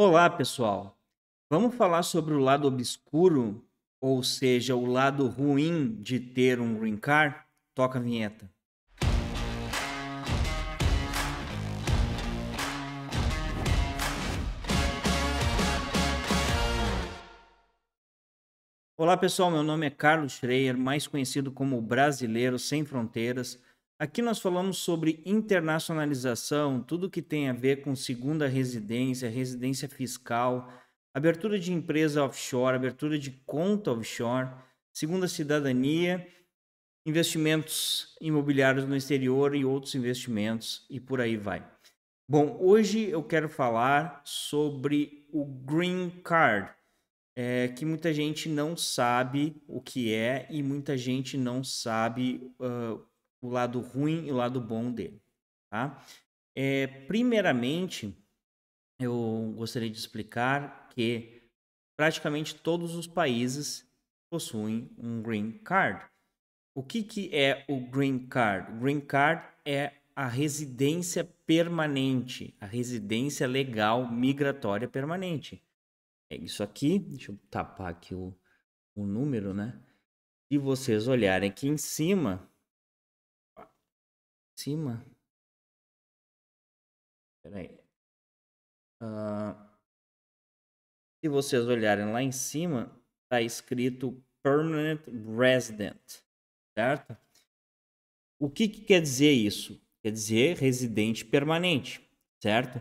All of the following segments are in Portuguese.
Olá, pessoal. Vamos falar sobre o lado obscuro, ou seja, o lado ruim de ter um green card? Toca a vinheta. Olá pessoal, meu nome é Carlos Schreier, mais conhecido como Brasileiro Sem Fronteiras. Aqui nós falamos sobre internacionalização, tudo que tem a ver com segunda residência, residência fiscal, abertura de empresa offshore, abertura de conta offshore, segunda cidadania, investimentos imobiliários no exterior e outros investimentos e por aí vai. Bom, hoje eu quero falar sobre o Green Card, é, que muita gente não sabe o que é e muita gente não sabe uh, o lado ruim e o lado bom dele, tá? É, primeiramente, eu gostaria de explicar que praticamente todos os países possuem um green card. O que, que é o green card? O green card é a residência permanente, a residência legal migratória permanente. É isso aqui, deixa eu tapar aqui o, o número, né? Se vocês olharem aqui em cima, cima. Pera aí. Uh, se vocês olharem lá em cima, está escrito Permanent Resident, certo? O que, que, quer dizer isso? Quer dizer residente permanente, certo?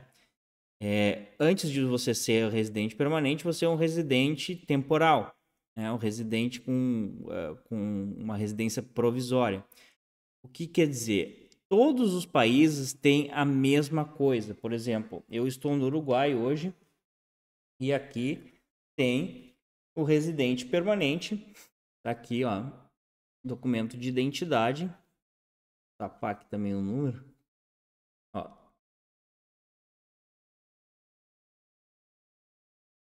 É, antes de você ser residente permanente, você é um residente temporal, né? um residente com, uh, com uma residência provisória. O que quer dizer? todos os países têm a mesma coisa. Por exemplo, eu estou no Uruguai hoje e aqui tem o residente permanente. Tá aqui, ó, documento de identidade. Tapar tá aqui também o número. Ó.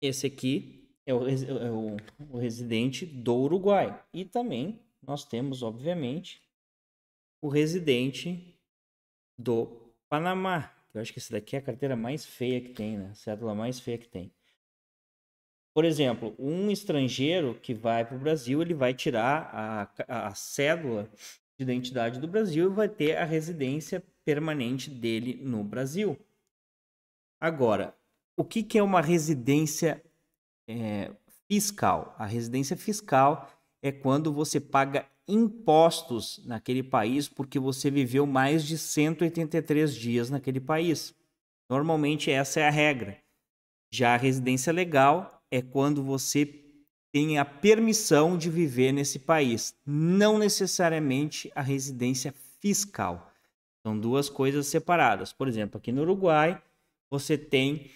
Esse aqui é o, é o, o residente do Uruguai. E também nós temos, obviamente, o residente do Panamá. Eu acho que essa daqui é a carteira mais feia que tem, né? A cédula mais feia que tem. Por exemplo, um estrangeiro que vai para o Brasil, ele vai tirar a, a cédula de identidade do Brasil e vai ter a residência permanente dele no Brasil. Agora, o que, que é uma residência é, fiscal? A residência fiscal é quando você paga impostos naquele país porque você viveu mais de 183 dias naquele país. Normalmente essa é a regra. Já a residência legal é quando você tem a permissão de viver nesse país, não necessariamente a residência fiscal. São duas coisas separadas. Por exemplo, aqui no Uruguai, você tem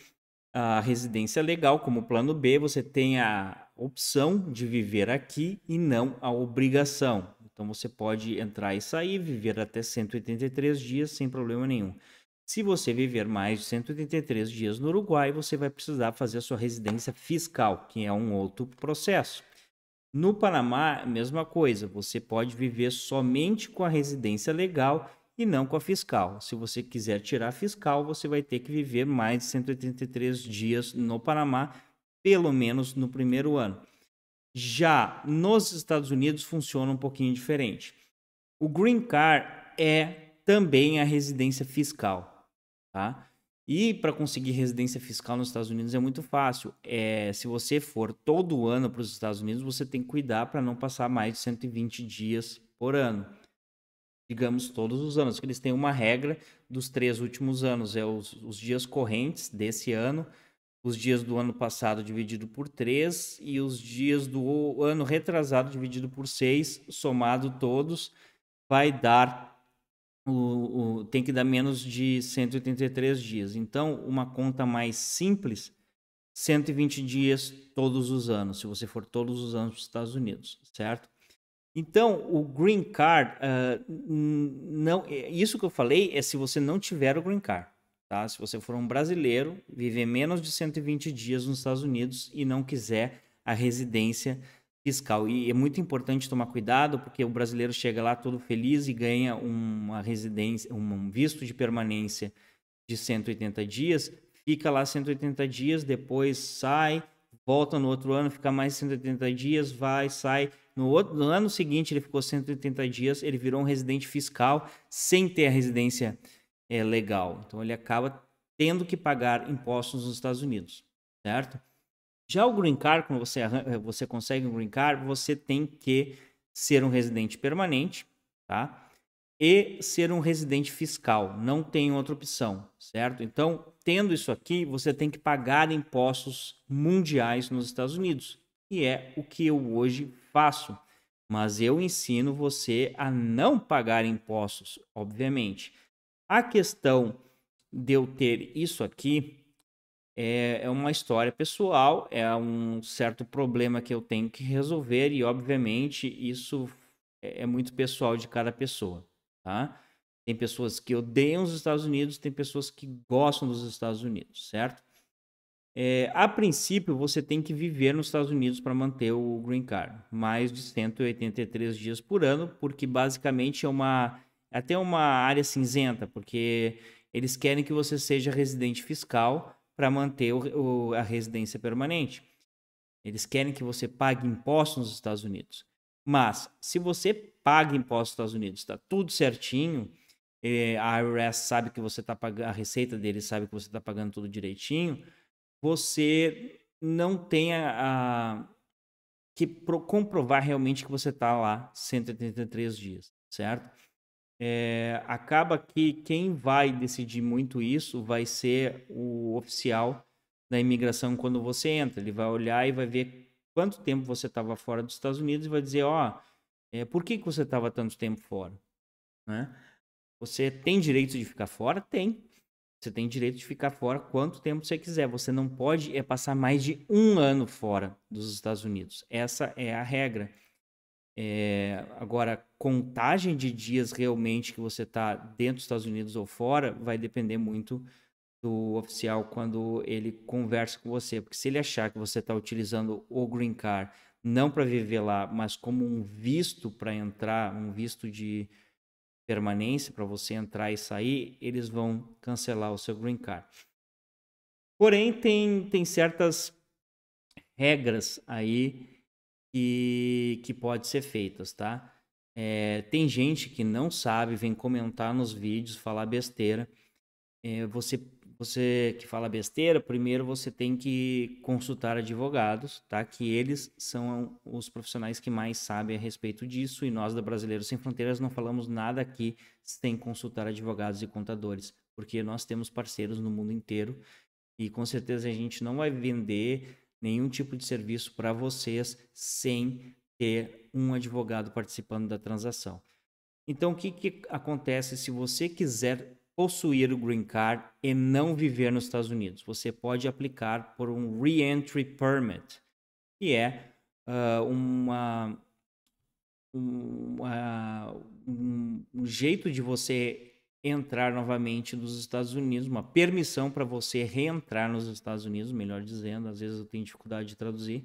a residência legal como plano B, você tem a opção de viver aqui e não a obrigação. Então você pode entrar e sair, viver até 183 dias sem problema nenhum. Se você viver mais de 183 dias no Uruguai, você vai precisar fazer a sua residência fiscal, que é um outro processo. No Panamá, mesma coisa, você pode viver somente com a residência legal e não com a fiscal. Se você quiser tirar a fiscal, você vai ter que viver mais de 183 dias no Panamá pelo menos no primeiro ano. Já nos Estados Unidos funciona um pouquinho diferente. O green card é também a residência fiscal, tá? E para conseguir residência fiscal nos Estados Unidos é muito fácil. É, se você for todo ano para os Estados Unidos, você tem que cuidar para não passar mais de 120 dias por ano. Digamos todos os anos, eles têm uma regra dos três últimos anos, é os, os dias correntes desse ano os dias do ano passado dividido por 3 e os dias do ano retrasado dividido por 6, somado todos, vai dar o, o, tem que dar menos de 183 dias. Então, uma conta mais simples, 120 dias todos os anos, se você for todos os anos para os Estados Unidos, certo? Então, o green card, uh, não, é, isso que eu falei é se você não tiver o green card Tá? Se você for um brasileiro, viver menos de 120 dias nos Estados Unidos e não quiser a residência fiscal. E é muito importante tomar cuidado, porque o brasileiro chega lá todo feliz e ganha uma residência, um visto de permanência de 180 dias, fica lá 180 dias, depois sai, volta no outro ano, fica mais 180 dias, vai, sai. No, outro, no ano seguinte, ele ficou 180 dias, ele virou um residente fiscal sem ter a residência fiscal é, legal. Então ele acaba tendo que pagar impostos nos Estados Unidos, certo? Já o green card, quando você, eh, você consegue um green card, você tem que ser um residente permanente, tá? E ser um residente fiscal, não tem outra opção, certo? Então, tendo isso aqui, você tem que pagar impostos mundiais nos Estados Unidos, que é o que eu hoje faço. Mas eu ensino você a não pagar impostos, obviamente. A questão de eu ter isso aqui é, é uma história pessoal, é um certo problema que eu tenho que resolver e, obviamente, isso é, é, muito pessoal de cada pessoa, tá? Tem pessoas que odeiam os Estados Unidos, tem pessoas que gostam dos Estados Unidos, certo? É, a princípio, você tem que viver nos Estados Unidos para manter o Green Card, mais de 183 dias por ano, porque basicamente é uma até uma área cinzenta, porque eles querem que você seja residente fiscal para manter o, o, a residência permanente. Eles querem que você pague impostos nos Estados Unidos. Mas, se você paga impostos nos Estados Unidos, está tudo certinho, eh, a IRS sabe que você está pagando, a receita dele sabe que você está pagando tudo direitinho, você não tem a, a que pro, comprovar realmente que você está lá 183 dias, certo? é, acaba que quem vai decidir muito isso vai ser o oficial da imigração quando você entra. Ele vai olhar e vai ver quanto tempo você estava fora dos Estados Unidos e vai dizer, ó, oh, é, por que, que você estava tanto tempo fora? Né? Você tem direito de ficar fora? Tem. Você tem direito de ficar fora quanto tempo você quiser. Você não pode é passar mais de um ano fora dos Estados Unidos. Essa é a regra. É, agora, contagem de dias realmente que você está dentro dos Estados Unidos ou fora vai depender muito do oficial quando ele conversa com você. Porque se ele achar que você está utilizando o Green Card não para viver lá, mas como um visto para entrar, um visto de permanência para você entrar e sair, eles vão cancelar o seu Green Card. Porém, tem, tem certas regras aí que, que pode ser feitas, tá? É, tem gente que não sabe, vem comentar nos vídeos, falar besteira. É, você, você que fala besteira, primeiro você tem que consultar advogados, tá? Que eles são os profissionais que mais sabem a respeito disso e nós da Brasileiros Sem Fronteiras não falamos nada aqui sem consultar advogados e contadores, porque nós temos parceiros no mundo inteiro e com certeza a gente não vai vender nenhum tipo de serviço para vocês sem ter um advogado participando da transação. Então, o que, que acontece se você quiser possuir o green card e não viver nos Estados Unidos? Você pode aplicar por um reentry permit, que é uh, uma, ah, um jeito de você entrar novamente nos Estados Unidos, uma permissão para você reentrar nos Estados Unidos, melhor dizendo, às vezes eu tenho dificuldade de traduzir.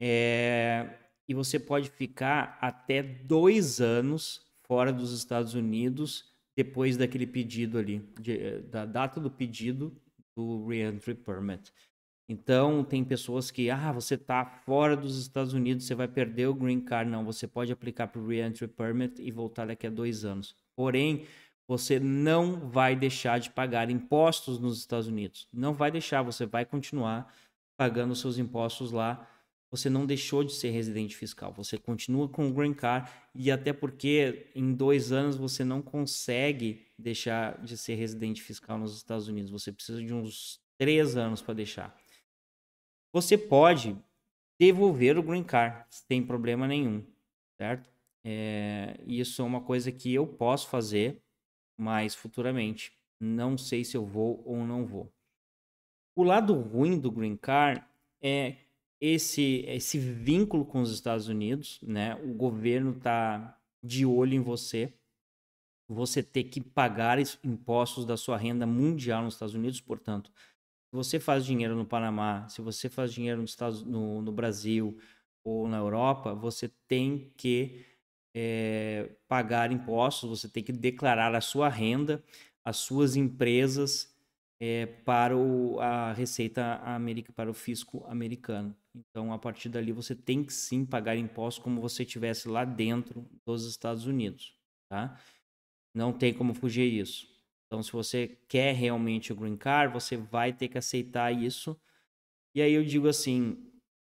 É, e você pode ficar até dois anos fora dos Estados Unidos depois daquele pedido ali, de, eh, da data do pedido do Reentry Permit. Então, tem pessoas que, ah, você está fora dos Estados Unidos, você vai perder o Green Card. Não, você pode aplicar para o Reentry Permit e voltar daqui a dois anos. Porém, você não vai deixar de pagar impostos nos Estados Unidos. Não vai deixar, você vai continuar pagando seus impostos lá. Você não deixou de ser residente fiscal, você continua com o green card e até porque em dois anos você não consegue deixar de ser residente fiscal nos Estados Unidos. Você precisa de uns três anos para deixar. Você pode devolver o green card sem problema nenhum, certo? É, isso é uma coisa que eu posso fazer mais futuramente. Não sei se eu vou ou não vou. O lado ruim do green card é esse esse vínculo com os Estados Unidos, né? O governo tá de olho em você. Você ter que pagar impostos da sua renda mundial nos Estados Unidos, portanto, se você faz dinheiro no Panamá, se você faz dinheiro nos Estados, no, no Brasil ou na Europa, você tem que é, pagar impostos, você tem que declarar a sua renda, as suas empresas é, para o, a Receita América, para o fisco americano. Então, a partir dali, você tem que sim pagar impostos como você estivesse lá dentro dos Estados Unidos, tá? Não tem como fugir isso. Então, se você quer realmente o green card, você vai ter que aceitar isso. E aí eu digo assim,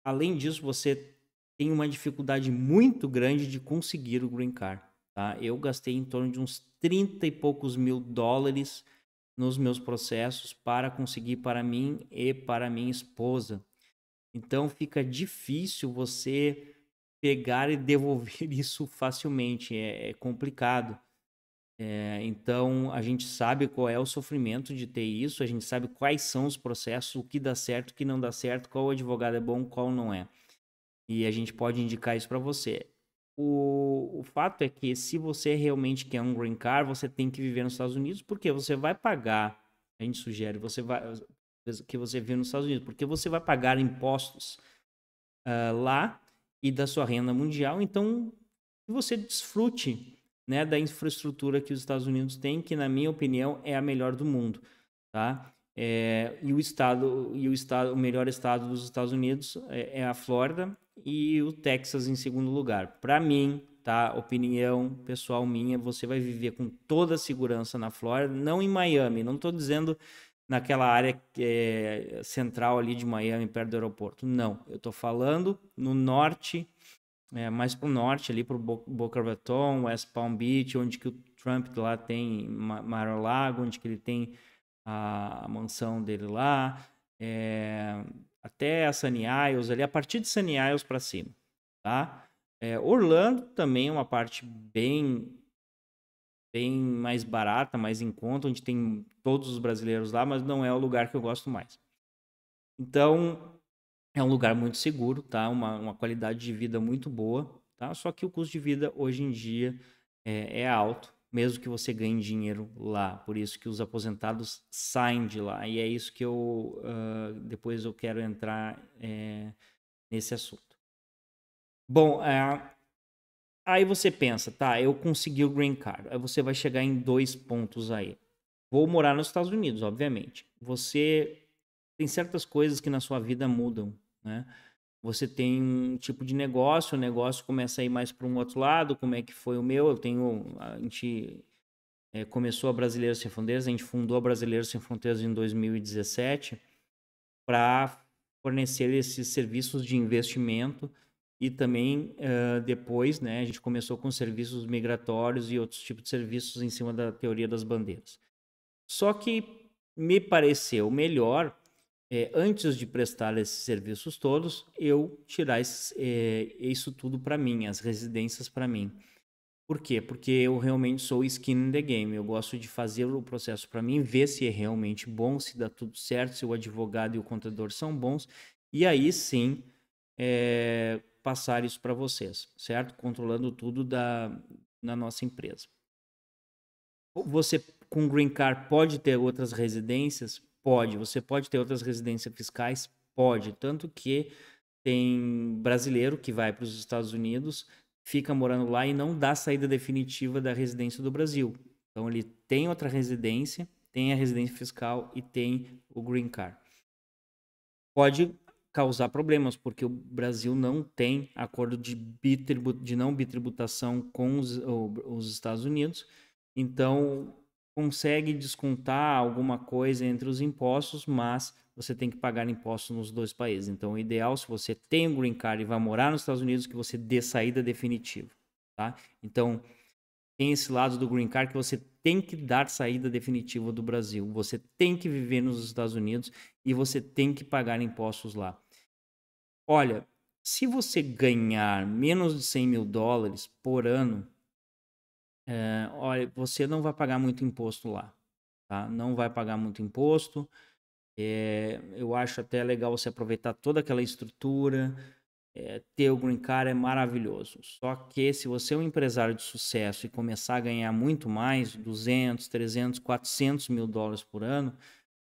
além disso, você tem uma dificuldade muito grande de conseguir o green card. Tá? Eu gastei em torno de uns 30 e poucos mil dólares nos meus processos para conseguir para mim e para minha esposa. Então fica difícil você pegar e devolver isso facilmente, é, é complicado. É, então a gente sabe qual é o sofrimento de ter isso, a gente sabe quais são os processos, o que dá certo, o que não dá certo, qual advogado é bom, qual não é. E a gente pode indicar isso para você. O, o fato é que se você realmente quer um green card, você tem que viver nos Estados Unidos, porque você vai pagar, a gente sugere, você vai que você vive nos Estados Unidos, porque você vai pagar impostos uh, lá e da sua renda mundial, então que você desfrute né, da infraestrutura que os Estados Unidos têm, que na minha opinião é a melhor do mundo, tá? É, e o estado e o estado o melhor estado dos Estados Unidos é, é a Flórida e o Texas em segundo lugar. Para mim, tá? Opinião pessoal minha, você vai viver com toda a segurança na Flórida, não em Miami. Não estou dizendo naquela área é, central ali de Miami, perto do aeroporto. Não, eu estou falando no norte, é, mais para o norte ali, para Boca Raton, West Palm Beach, onde que o Trump lá tem Mar-a-Lago, onde que ele tem a, mansão dele lá. É, até a Sunny Isles, ali, a partir de Sunny Isles para cima, tá? É, Orlando também é uma parte bem bem mais barata, mais em conta, onde tem todos os brasileiros lá, mas não é o lugar que eu gosto mais. Então, é um lugar muito seguro, tá? Uma, uma qualidade de vida muito boa, tá? Só que o custo de vida hoje em dia é, é alto, mesmo que você ganhe dinheiro lá. Por isso que os aposentados saem de lá. E é isso que eu uh, depois eu quero entrar é, nesse assunto. Bom, é, aí você pensa, tá? Eu consegui o green card. Aí você vai chegar em dois pontos aí. Vou morar nos Estados Unidos, obviamente. Você tem certas coisas que na sua vida mudam, né? você tem um tipo de negócio, o negócio começa a ir mais para um outro lado, como é que foi o meu, eu tenho, a gente é, começou a Brasileiros Sem Fronteiras, a gente fundou a Brasileiros Sem Fronteiras em 2017 para fornecer esses serviços de investimento e também uh, depois, né, a gente começou com serviços migratórios e outros tipos de serviços em cima da teoria das bandeiras. Só que me pareceu melhor é, antes de prestar esses serviços todos, eu tirar esses, é, isso tudo para mim, as residências para mim. Por quê? Porque eu realmente sou skin in the game. Eu gosto de fazer o processo para mim, ver se é realmente bom, se dá tudo certo, se o advogado e o contador são bons. E aí sim, é, passar isso para vocês, certo? Controlando tudo da, na nossa empresa. Você com Green Card pode ter outras residências? Pode. Você pode ter outras residências fiscais? Pode. Tanto que tem brasileiro que vai para os Estados Unidos, fica morando lá e não dá saída definitiva da residência do Brasil. Então ele tem outra residência, tem a residência fiscal e tem o green card. Pode causar problemas, porque o Brasil não tem acordo de, de não bitributação com os, os Estados Unidos. Então, consegue descontar alguma coisa entre os impostos, mas você tem que pagar impostos nos dois países. Então, o ideal, se você tem um green card e vai morar nos Estados Unidos, que você dê saída definitiva, tá? Então, tem esse lado do green card que você tem que dar saída definitiva do Brasil. Você tem que viver nos Estados Unidos e você tem que pagar impostos lá. Olha, se você ganhar menos de 100 mil dólares por ano, é, olha, você não vai pagar muito imposto lá, tá? Não vai pagar muito imposto. É, eu acho até legal você aproveitar toda aquela estrutura. É, ter o green card é maravilhoso. Só que se você é um empresário de sucesso e começar a ganhar muito mais, 200, 300, 400 mil dólares por ano,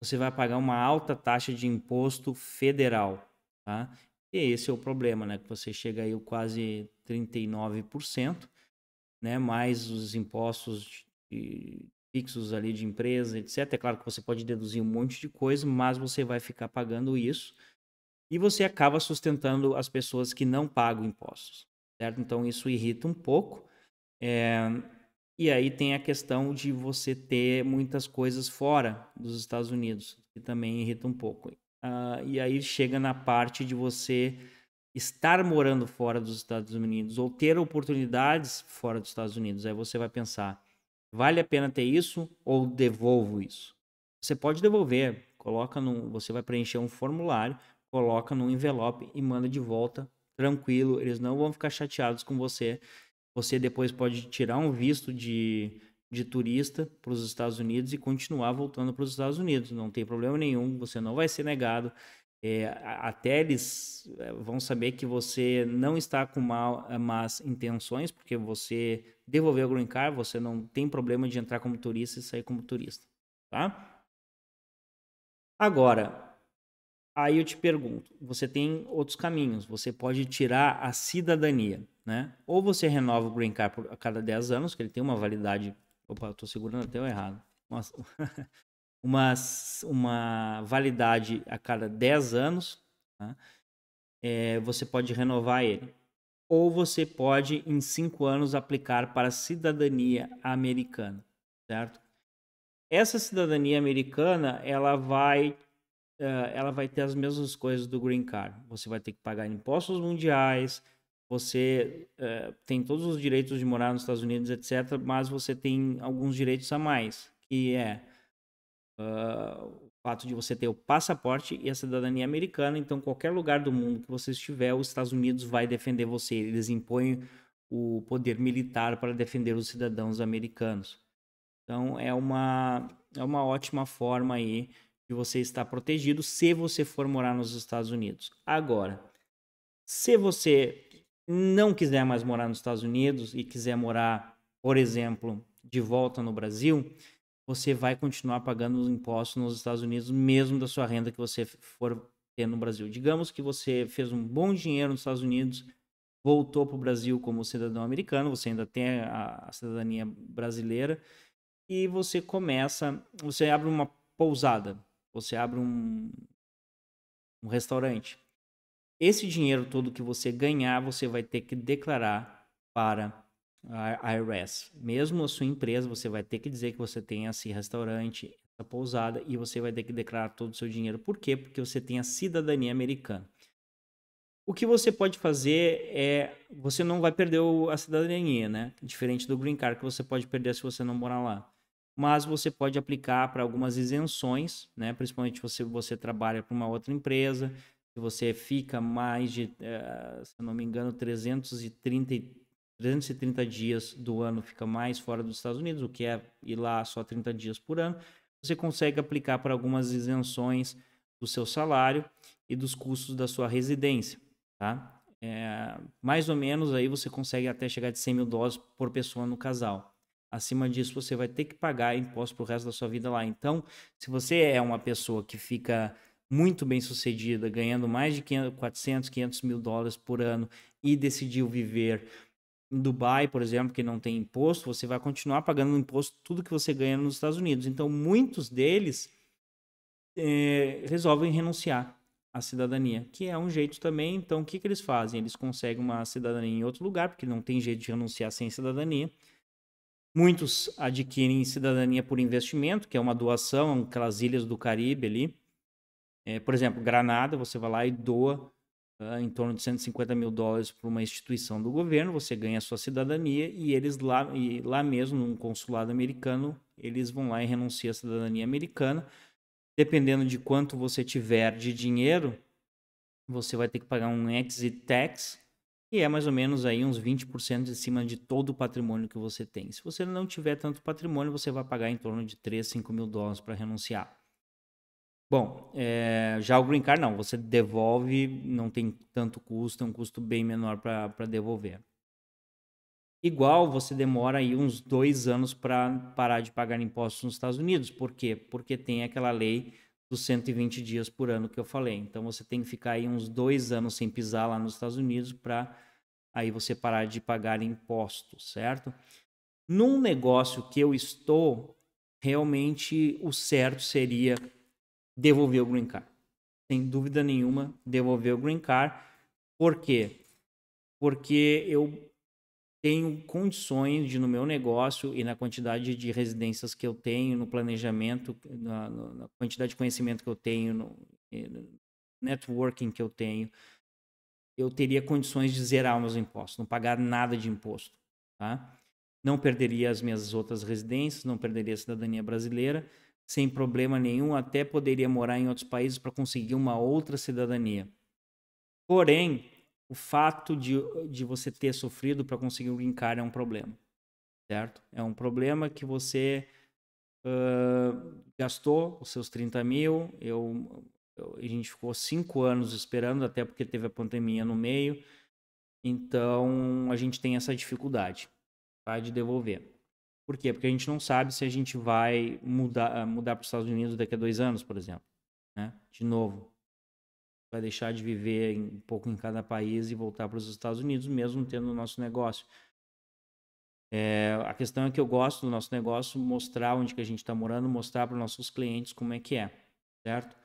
você vai pagar uma alta taxa de imposto federal, tá? E esse é o problema, né? Que você chega aí quase 39% né, mais os impostos de, fixos ali de empresa, etc. É claro que você pode deduzir um monte de coisa, mas você vai ficar pagando isso e você acaba sustentando as pessoas que não pagam impostos, certo? Então isso irrita um pouco. É... E aí tem a questão de você ter muitas coisas fora dos Estados Unidos, que também irrita um pouco. Uh, e aí chega na parte de você estar morando fora dos Estados Unidos ou ter oportunidades fora dos Estados Unidos. Aí você vai pensar: vale a pena ter isso ou devolvo isso? Você pode devolver, coloca no você vai preencher um formulário, coloca num envelope e manda de volta tranquilo, eles não vão ficar chateados com você. Você depois pode tirar um visto de, de turista para os Estados Unidos e continuar voltando para os Estados Unidos. Não tem problema nenhum, você não vai ser negado. É, até eles é, vão saber que você não está com mal, más intenções, porque você devolveu o green card, você não tem problema de entrar como turista e sair como turista, tá? Agora, aí eu te pergunto, você tem outros caminhos, você pode tirar a cidadania, né? Ou você renova o green card a cada 10 anos, que ele tem uma validade... Opa, eu tô segurando até o errado. Nossa, uma, uma validade a cada 10 anos, tá? é, você pode renovar ele. Ou você pode, em 5 anos, aplicar para cidadania americana, certo? Essa cidadania americana, ela vai, eh, ela vai ter as mesmas coisas do green card. Você vai ter que pagar impostos mundiais, você uh, tem todos os direitos de morar nos Estados Unidos, etc., mas você tem alguns direitos a mais, que é uh, o fato de você ter o passaporte e a cidadania americana. Então, qualquer lugar do mundo que você estiver, os Estados Unidos vai defender você. Eles impõem o poder militar para defender os cidadãos americanos. Então, é uma, é uma ótima forma aí de você estar protegido se você for morar nos Estados Unidos. Agora, se você não quiser mais morar nos Estados Unidos e quiser morar, por exemplo, de volta no Brasil, você vai continuar pagando os impostos nos Estados Unidos, mesmo da sua renda que você for ter no Brasil. Digamos que você fez um bom dinheiro nos Estados Unidos, voltou para o Brasil como cidadão americano, você ainda tem a, a cidadania brasileira, e você começa, você abre uma pousada, você abre um, um restaurante. Esse dinheiro todo que você ganhar, você vai ter que declarar para IRS. Mesmo a sua empresa, você vai ter que dizer que você tem esse restaurante, essa pousada e você vai ter que declarar todo o seu dinheiro. Por quê? Porque você tem a cidadania americana. O que você pode fazer é você não vai perder a cidadania, né? Diferente do green card que você pode perder se você não morar lá. Mas você pode aplicar para algumas isenções, né? Principalmente se você, você trabalha para uma outra empresa, se você fica mais de, eh, se não me engano, 330. 330 dias do ano fica mais fora dos Estados Unidos, o que é ir lá só 30 dias por ano, você consegue aplicar para algumas isenções do seu salário e dos custos da sua residência, tá? É, mais ou menos aí você consegue até chegar de 100 mil dólares por pessoa no casal. Acima disso, você vai ter que pagar imposto para o resto da sua vida lá. Então, se você é uma pessoa que fica muito bem sucedida, ganhando mais de 500, 400, 500 mil dólares por ano e decidiu viver em Dubai, por exemplo, que não tem imposto, você vai continuar pagando imposto tudo que você ganha nos Estados Unidos. Então, muitos deles é, resolvem renunciar à cidadania, que é um jeito também. Então, o que, que eles fazem? Eles conseguem uma cidadania em outro lugar, porque não tem jeito de renunciar sem cidadania. Muitos adquirem cidadania por investimento, que é uma doação, aquelas ilhas do Caribe ali. É, por exemplo, Granada, você vai lá e doa uh, em torno de 150 mil dólares para uma instituição do governo, você ganha a sua cidadania e eles lá, e lá mesmo, num consulado americano, eles vão lá e renunciam a cidadania americana. Dependendo de quanto você tiver de dinheiro, você vai ter que pagar um exit tax, que é mais ou menos aí uns 20% em cima de todo o patrimônio que você tem. Se você não tiver tanto patrimônio, você vai pagar em torno de 3, 5 mil dólares para renunciar. Bom, é, já o green card não, você devolve, não tem tanto custo, é um custo bem menor para devolver. Igual você demora aí uns dois anos para parar de pagar impostos nos Estados Unidos. Por quê? Porque tem aquela lei dos 120 dias por ano que eu falei. Então você tem que ficar aí uns dois anos sem pisar lá nos Estados Unidos para aí você parar de pagar impostos, certo? Num negócio que eu estou, realmente o certo seria devolver o green card. Sem dúvida nenhuma, devolver o green card. Por quê? Porque eu tenho condições de, no meu negócio e na quantidade de residências que eu tenho, no planejamento, na, na quantidade de conhecimento que eu tenho, no, no networking que eu tenho, eu teria condições de zerar meus impostos, não pagar nada de imposto. Tá? Não perderia as minhas outras residências, não perderia a cidadania brasileira sem problema nenhum, até poderia morar em outros países para conseguir uma outra cidadania. Porém, o fato de, de você ter sofrido para conseguir o green card é um problema, certo? É um problema que você uh, gastou os seus 30 mil, eu, eu, a gente ficou cinco anos esperando, até porque teve a pandemia no meio, então a gente tem essa dificuldade tá, de devolver. Por quê? Porque a gente não sabe se a gente vai mudar, ah, mudar para os Estados Unidos daqui a dois anos, por exemplo. Né? De novo, vai deixar de viver um pouco em cada país e voltar para os Estados Unidos, mesmo tendo o nosso negócio. É, a questão é que eu gosto do nosso negócio, mostrar onde que a gente está morando, mostrar para os nossos clientes como é que é, certo?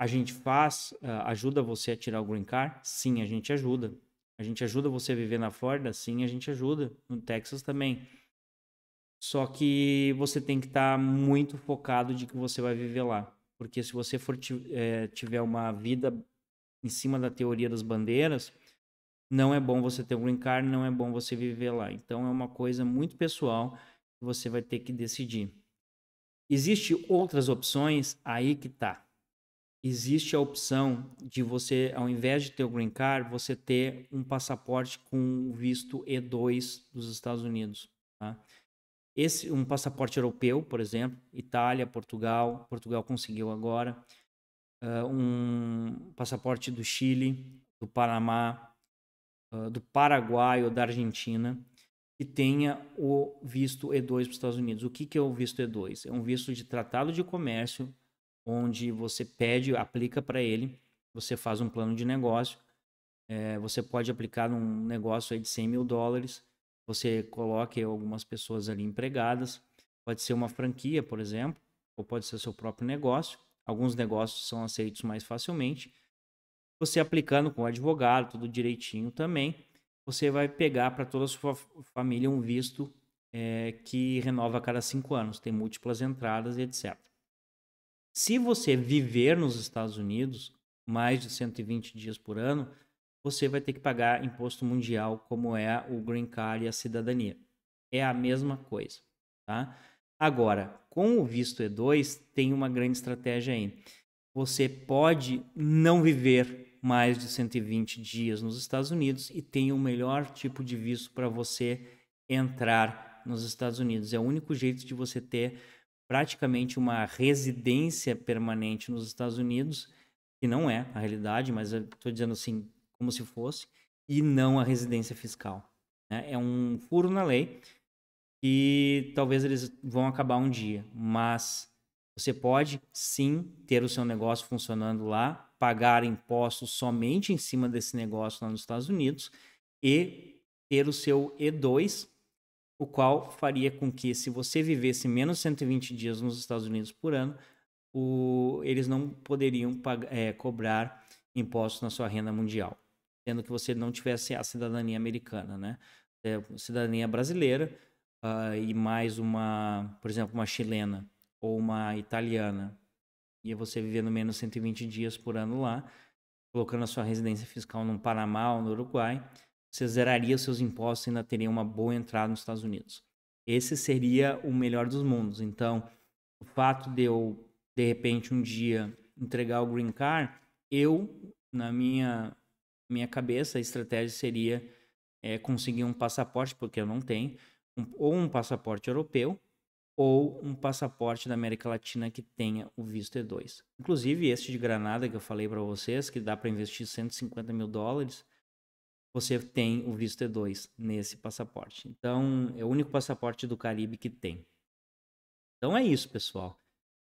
A gente faz, ah, ajuda você a tirar o green card? Sim, a gente ajuda. A gente ajuda você a viver na Flórida? Sim, a gente ajuda. No Texas também. Só que você tem que estar tá muito focado de que você vai viver lá. Porque se você for é, tiver uma vida em cima da teoria das bandeiras, não é bom você ter um green card, não é bom você viver lá. Então é uma coisa muito pessoal que você vai ter que decidir. Existem outras opções aí que tá. Existe a opção de você, ao invés de ter o green card, você ter um passaporte com visto E2 dos Estados Unidos. Tá? Esse um passaporte europeu, por exemplo, Itália, Portugal, Portugal conseguiu agora, uh, um passaporte do Chile, do Panamá, uh, do Paraguai ou da Argentina que tenha o visto E2 para os Estados Unidos. O que, que é o visto E2? É um visto de tratado de comércio, onde você pede, aplica para ele, você faz um plano de negócio, é, você pode aplicar num negócio aí de 100 mil dólares, você coloque algumas pessoas ali empregadas. Pode ser uma franquia, por exemplo, ou pode ser seu próprio negócio. Alguns negócios são aceitos mais facilmente. Você aplicando com o advogado, tudo direitinho também, você vai pegar para toda a sua família um visto é, que renova a cada cinco anos, tem múltiplas entradas e etc. Se você viver nos Estados Unidos mais de 120 dias por ano, você vai ter que pagar imposto mundial, como é o green card e a cidadania. É a mesma coisa, tá? Agora, com o visto E2, tem uma grande estratégia aí. Você pode não viver mais de 120 dias nos Estados Unidos e tem o melhor tipo de visto para você entrar nos Estados Unidos. É o único jeito de você ter praticamente uma residência permanente nos Estados Unidos, que não é a realidade, mas estou dizendo assim, como se fosse, e não a residência fiscal. Né? É um furo na lei que talvez eles vão acabar um dia, mas você pode sim ter o seu negócio funcionando lá, pagar impostos somente em cima desse negócio lá nos Estados Unidos e ter o seu E2, o qual faria com que, se você vivesse menos 120 dias nos Estados Unidos por ano, o, eles não poderiam pagar, é, eh, cobrar impostos na sua renda mundial sendo que você não tivesse a cidadania americana, né? É, cidadania brasileira uh, e mais uma, por exemplo, uma chilena ou uma italiana. E você vivendo menos 120 dias por ano lá, colocando a sua residência fiscal no Panamá ou no Uruguai, você zeraria seus impostos e ainda teria uma boa entrada nos Estados Unidos. Esse seria o melhor dos mundos. Então, o fato de eu, de repente, um dia entregar o green card, eu, na minha minha cabeça, a estratégia seria é, conseguir um passaporte, porque eu não tenho, um, ou um passaporte europeu, ou um passaporte da América Latina que tenha o visto E2. Inclusive, este de Granada que eu falei para vocês, que dá para investir 150 mil dólares, você tem o visto E2 nesse passaporte. Então, é o único passaporte do Caribe que tem. Então é isso, pessoal.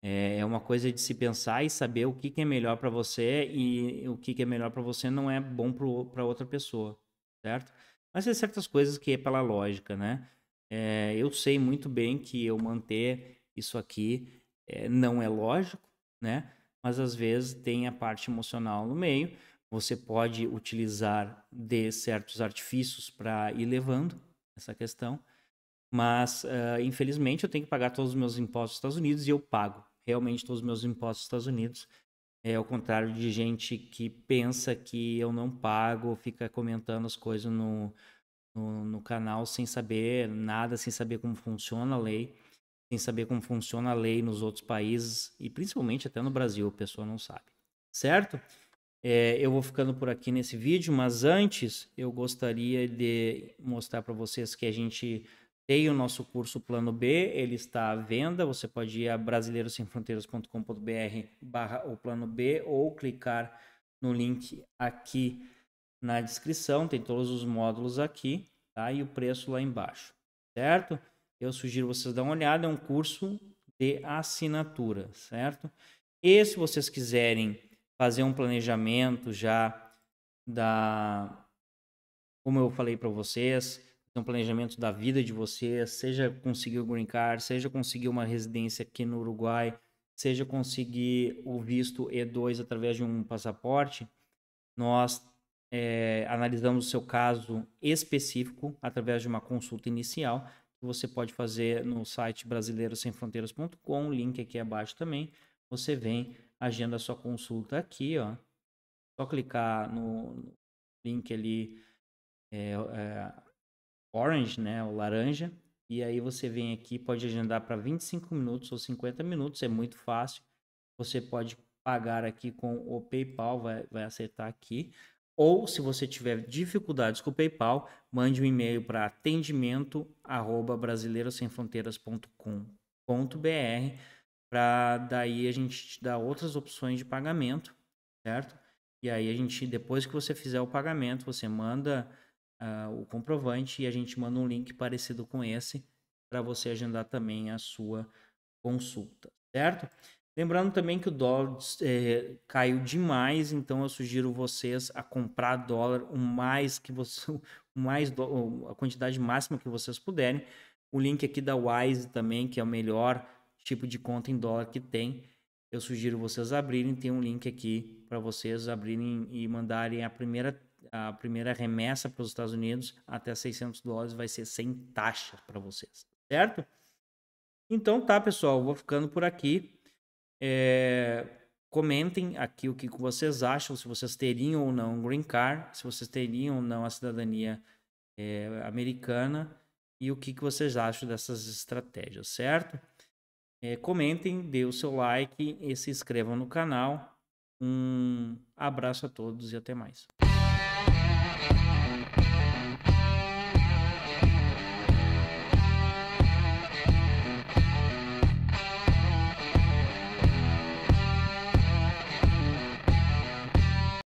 É, é uma coisa de se pensar e saber o que, que é melhor para você e o que, que é melhor para você não é bom para outra pessoa, certo? Mas tem certas coisas que é pela lógica, né? É, eu sei muito bem que eu manter isso aqui é, não é lógico, né? Mas às vezes tem a parte emocional no meio. Você pode utilizar de certos artifícios para ir levando essa questão. Mas, uh, infelizmente, eu tenho que pagar todos os meus impostos nos Estados Unidos e eu pago realmente todos os meus impostos nos Estados Unidos. É ao contrário de gente que pensa que eu não pago, fica comentando as coisas no, no, no canal sem saber nada, sem saber como funciona a lei, sem saber como funciona a lei nos outros países e principalmente até no Brasil, a pessoa não sabe, certo? É, eu vou ficando por aqui nesse vídeo, mas antes eu gostaria de mostrar para vocês que a gente tem o nosso curso Plano B, ele está à venda. Você pode ir a brasileirosemfronteiras.com.br barra o Plano B ou clicar no link aqui na descrição. Tem todos os módulos aqui, tá? E o preço lá embaixo, certo? Eu sugiro vocês dar uma olhada, é um curso de assinatura, certo? E se vocês quiserem fazer um planejamento já da como eu falei para vocês, um planejamento da vida de você, seja conseguir o green card, seja conseguir uma residência aqui no Uruguai, seja conseguir o visto E2 através de um passaporte, nós é, analisamos o seu caso específico através de uma consulta inicial que você pode fazer no site brasileirosemfronteiras.com, link aqui abaixo também. Você vem, agenda a sua consulta aqui, ó. Só clicar no link ali é, é, Orange, né? O laranja. E aí você vem aqui, pode agendar para 25 minutos ou 50 minutos, é muito fácil. Você pode pagar aqui com o PayPal, vai, vai aceitar aqui. Ou se você tiver dificuldades com o PayPal, mande um e-mail para atendimento@brasileirosemfronteiras.com.br para daí a gente te dar outras opções de pagamento, certo? E aí a gente depois que você fizer o pagamento, você manda uh, o comprovante e a gente manda um link parecido com esse para você agendar também a sua consulta, certo? Lembrando também que o dólar é, caiu demais, então eu sugiro vocês a comprar dólar o mais que você, o mais do, a quantidade máxima que vocês puderem. O link aqui da Wise também, que é o melhor tipo de conta em dólar que tem, eu sugiro vocês abrirem. Tem um link aqui para vocês abrirem e mandarem a primeira a primeira remessa para os Estados Unidos até 600 dólares vai ser sem taxa para vocês, certo? Então tá, pessoal, vou ficando por aqui. É, comentem aqui o que vocês acham, se vocês teriam ou não um green card, se vocês teriam ou não a cidadania é, americana e o que, que vocês acham dessas estratégias, certo? É, comentem, dê o seu like e se inscrevam no canal. Um abraço a todos e até mais.